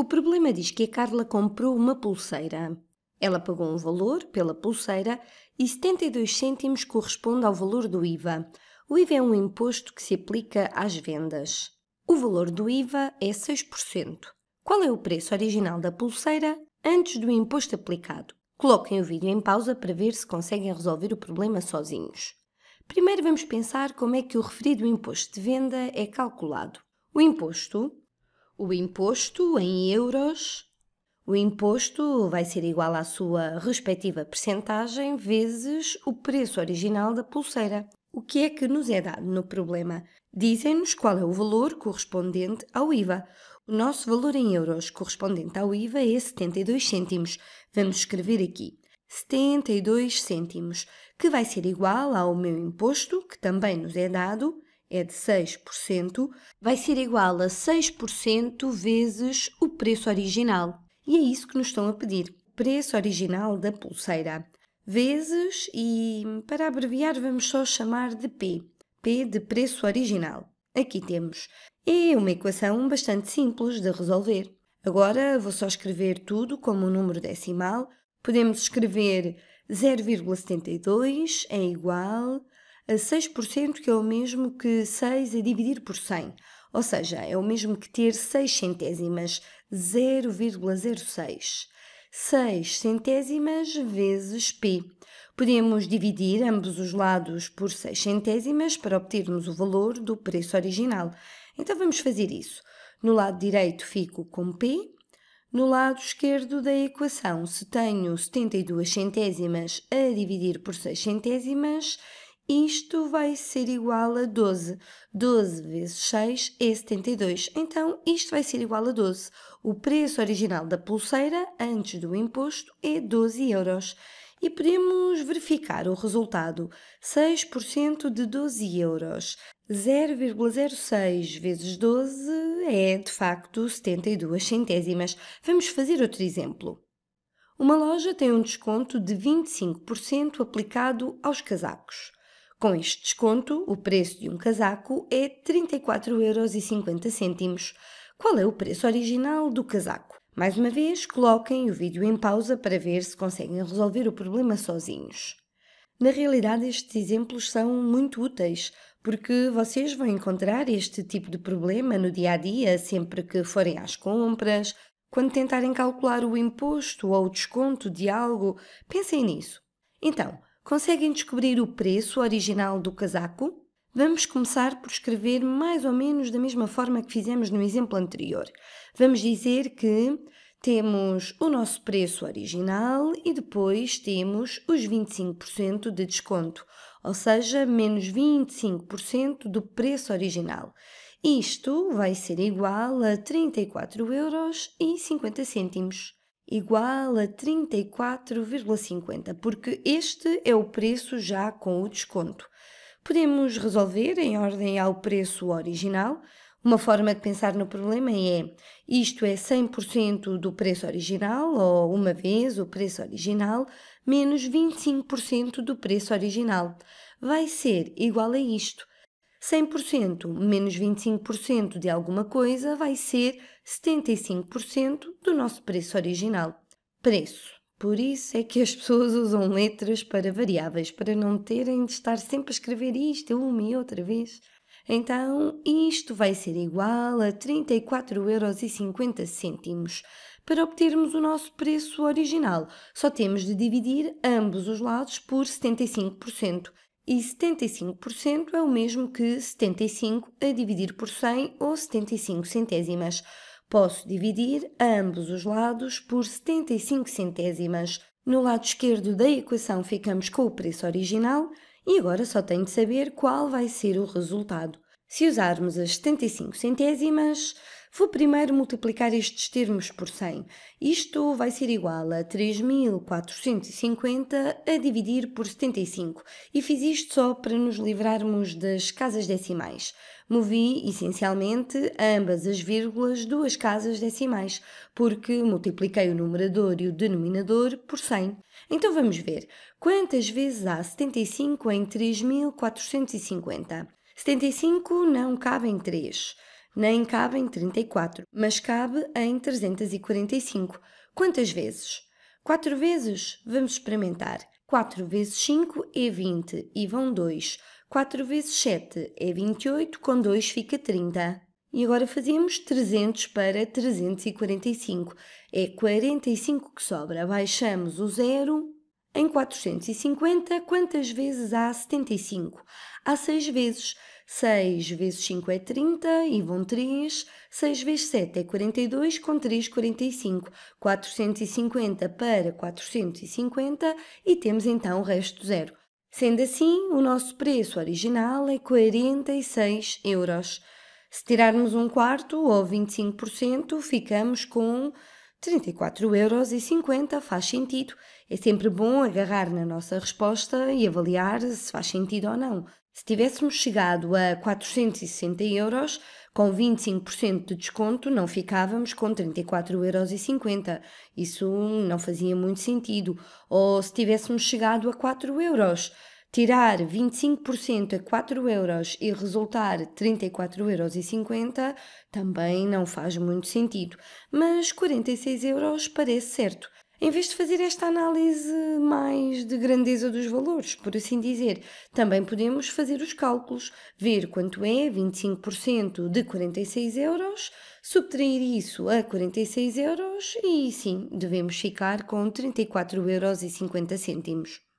O problema diz que a Carla comprou uma pulseira. Ela pagou um valor pela pulseira e 72 cêntimos corresponde ao valor do IVA. O IVA é um imposto que se aplica às vendas. O valor do IVA é 6%. Qual é o preço original da pulseira antes do imposto aplicado? Coloquem o vídeo em pausa para ver se conseguem resolver o problema sozinhos. Primeiro vamos pensar como é que o referido imposto de venda é calculado. O imposto o imposto em euros. O imposto vai ser igual à sua respectiva percentagem vezes o preço original da pulseira. O que é que nos é dado no problema? Dizem-nos qual é o valor correspondente ao IVA. O nosso valor em euros correspondente ao IVA é 72 cêntimos. Vamos escrever aqui 72 cêntimos, que vai ser igual ao meu imposto, que também nos é dado, é de 6%, vai ser igual a 6% vezes o preço original. E é isso que nos estão a pedir. Preço original da pulseira. Vezes, e para abreviar, vamos só chamar de P. P de preço original. Aqui temos. É uma equação bastante simples de resolver. Agora vou só escrever tudo como um número decimal. Podemos escrever 0,72 é igual a 6%, que é o mesmo que 6 a dividir por 100. Ou seja, é o mesmo que ter 6 centésimas, 0,06. 6 centésimas vezes pi. Podemos dividir ambos os lados por 6 centésimas para obtermos o valor do preço original. Então vamos fazer isso. No lado direito fico com P. No lado esquerdo da equação, se tenho 72 centésimas a dividir por 6 centésimas, isto vai ser igual a 12. 12 vezes 6 é 72. Então, isto vai ser igual a 12. O preço original da pulseira, antes do imposto, é 12 euros. E podemos verificar o resultado. 6% de 12 euros. 0,06 vezes 12 é, de facto, 72 centésimas. Vamos fazer outro exemplo. Uma loja tem um desconto de 25% aplicado aos casacos. Com este desconto, o preço de um casaco é 34,50€. Qual é o preço original do casaco? Mais uma vez, coloquem o vídeo em pausa para ver se conseguem resolver o problema sozinhos. Na realidade, estes exemplos são muito úteis, porque vocês vão encontrar este tipo de problema no dia a dia, sempre que forem às compras, quando tentarem calcular o imposto ou o desconto de algo, pensem nisso. Então, Conseguem descobrir o preço original do casaco? Vamos começar por escrever mais ou menos da mesma forma que fizemos no exemplo anterior. Vamos dizer que temos o nosso preço original e depois temos os 25% de desconto, ou seja, menos 25% do preço original. Isto vai ser igual a 34,50 euros igual a 34,50, porque este é o preço já com o desconto. Podemos resolver em ordem ao preço original. Uma forma de pensar no problema é isto é 100% do preço original, ou uma vez o preço original, menos 25% do preço original. Vai ser igual a isto. 100% menos 25% de alguma coisa vai ser 75% do nosso preço original. Preço. Por isso é que as pessoas usam letras para variáveis, para não terem de estar sempre a escrever isto uma e outra vez. Então, isto vai ser igual a 34,50€. Para obtermos o nosso preço original, só temos de dividir ambos os lados por 75% e 75% é o mesmo que 75 a dividir por 100 ou 75 centésimas. Posso dividir ambos os lados por 75 centésimas. No lado esquerdo da equação ficamos com o preço original e agora só tenho de saber qual vai ser o resultado. Se usarmos as 75 centésimas, Vou primeiro multiplicar estes termos por 100. Isto vai ser igual a 3.450 a dividir por 75 e fiz isto só para nos livrarmos das casas decimais. Movi, essencialmente, ambas as vírgulas duas casas decimais, porque multipliquei o numerador e o denominador por 100. Então vamos ver. Quantas vezes há 75 em 3.450? 75 não cabe em 3 nem cabe em 34, mas cabe em 345. Quantas vezes? 4 vezes? Vamos experimentar. 4 vezes 5 é 20 e vão 2. 4 vezes 7 é 28, com 2 fica 30. E agora fazemos 300 para 345. É 45 que sobra. Baixamos o zero. Em 450, quantas vezes há 75? Há 6 vezes. 6 vezes 5 é 30 é e vão 3. 6 vezes 7 é 42, com 3, 45. 450 para 450 e temos então o resto zero. Sendo assim, o nosso preço original é 46 euros. Se tirarmos um quarto ou 25%, ficamos com 34,50 euros, faz sentido. É sempre bom agarrar na nossa resposta e avaliar se faz sentido ou não. Se tivéssemos chegado a 460 euros, com 25% de desconto, não ficávamos com 34,50 euros. Isso não fazia muito sentido. Ou se tivéssemos chegado a 4 euros, tirar 25% a 4 euros e resultar 34,50 euros também não faz muito sentido. Mas 46 euros parece certo em vez de fazer esta análise mais de grandeza dos valores, por assim dizer, também podemos fazer os cálculos, ver quanto é 25% de 46 euros, subtrair isso a 46 euros e sim, devemos ficar com 34,50 euros.